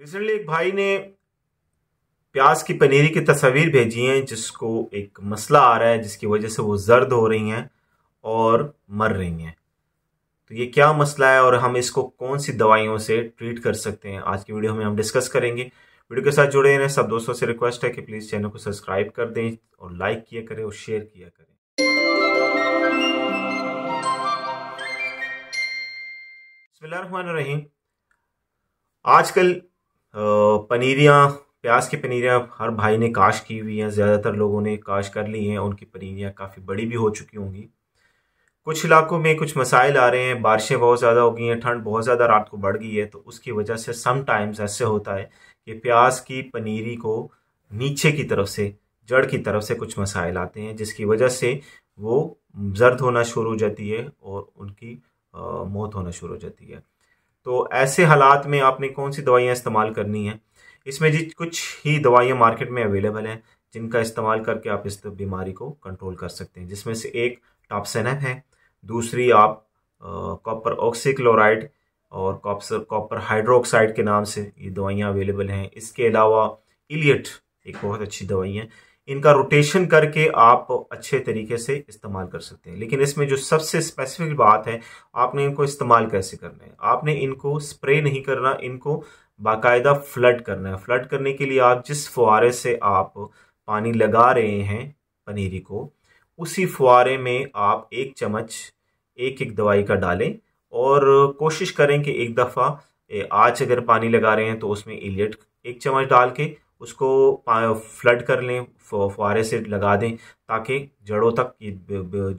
recently एक भाई ने प्याज की पनीरी की तस्वीर भेजी है जिसको एक मसला आ रहा है जिसकी वजह से वो जर्द हो रही हैं और मर रही हैं तो ये क्या मसला है और हम इसको कौन सी दवाइयों से ट्रीट कर सकते हैं आज की वीडियो में हम डिस्कस करेंगे वीडियो के साथ जुड़े हैं सब दोस्तों से रिक्वेस्ट है कि प्लीज़ चैनल को सब्सक्राइब कर दें और लाइक किया करें और शेयर किया करें रहीम आजकल पनीरियाँ प्याज की पनीरियाँ हर भाई ने काश की हुई हैं ज़्यादातर लोगों ने काश कर ली हैं उनकी पनीरियाँ काफ़ी बड़ी भी हो चुकी होंगी कुछ इलाकों में कुछ मसाइल आ रहे हैं बारिशें बहुत ज़्यादा हो गई हैं ठंड बहुत ज़्यादा रात को बढ़ गई है तो उसकी वजह से समटाइम्स ऐसे होता है कि प्याज की पनीरी को नीचे की तरफ से जड़ की तरफ से कुछ मसाइल आते हैं जिसकी वजह से वो जर्द होना शुरू हो जाती है और उनकी मौत होना शुरू हो जाती है तो ऐसे हालात में आपने कौन सी दवाइयाँ इस्तेमाल करनी है इसमें जी कुछ ही दवाइयाँ मार्केट में अवेलेबल हैं जिनका इस्तेमाल करके आप इस बीमारी को कंट्रोल कर सकते हैं जिसमें से एक टॉपसेनप है दूसरी आप कॉपर ऑक्सीक्लोराइड और कॉपर कॉपर हाइड्रोक्साइड के नाम से ये दवाइयाँ अवेलेबल हैं इसके अलावा इलियट एक बहुत अच्छी दवाई है इनका रोटेशन करके आप अच्छे तरीके से इस्तेमाल कर सकते हैं लेकिन इसमें जो सबसे स्पेसिफिक बात है आपने इनको इस्तेमाल कैसे करना है आपने इनको स्प्रे नहीं करना इनको बाकायदा फ्लड करना है फ्लड करने के लिए आप जिस फुहारे से आप पानी लगा रहे हैं पनीरी को उसी फुहारे में आप एक चम्मच एक एक दवाई का डालें और कोशिश करें कि एक दफ़ा आज अगर पानी लगा रहे हैं तो उसमें एलियट एक चम्मच डाल के उसको फ्लड कर लें फुहारे से लगा दें ताकि जड़ों तक ये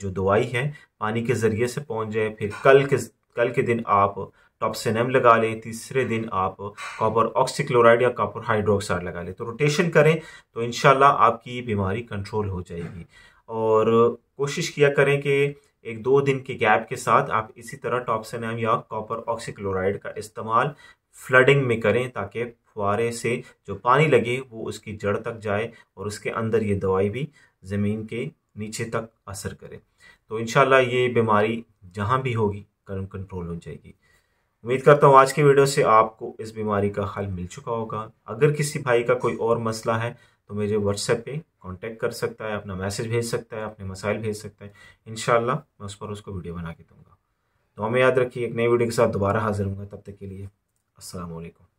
जो दवाई है पानी के ज़रिए से पहुंच जाए फिर कल के कल के दिन आप टॉपसिनेम लगा लें तीसरे दिन आप कॉपर ऑक्सीक्लोराइड या कॉपर हाइड्रोक्साइड लगा लें तो रोटेशन करें तो इन आपकी बीमारी कंट्रोल हो जाएगी और कोशिश किया करें कि एक दो दिन के गैप के साथ आप इसी तरह टॉपसिनेम या कॉपर ऑक्सीक्लोराइड का इस्तेमाल फ्लडिंग में करें ताकि फुहारे से जो पानी लगे वो उसकी जड़ तक जाए और उसके अंदर ये दवाई भी ज़मीन के नीचे तक असर करे तो इन ये बीमारी जहाँ भी होगी कर्म कंट्रोल हो जाएगी उम्मीद करता हूँ आज की वीडियो से आपको इस बीमारी का हल मिल चुका होगा अगर किसी भाई का कोई और मसला है तो मुझे व्हाट्सएप पे कांटेक्ट कर सकता है अपना मैसेज भेज सकता है अपने मसाइल भेज सकता है इन मैं उस पर उसको वीडियो बना के दूँगा तो हमें याद रखिए एक नई वीडियो के साथ दोबारा हाजिर हूँगा तब तक के लिए असलकम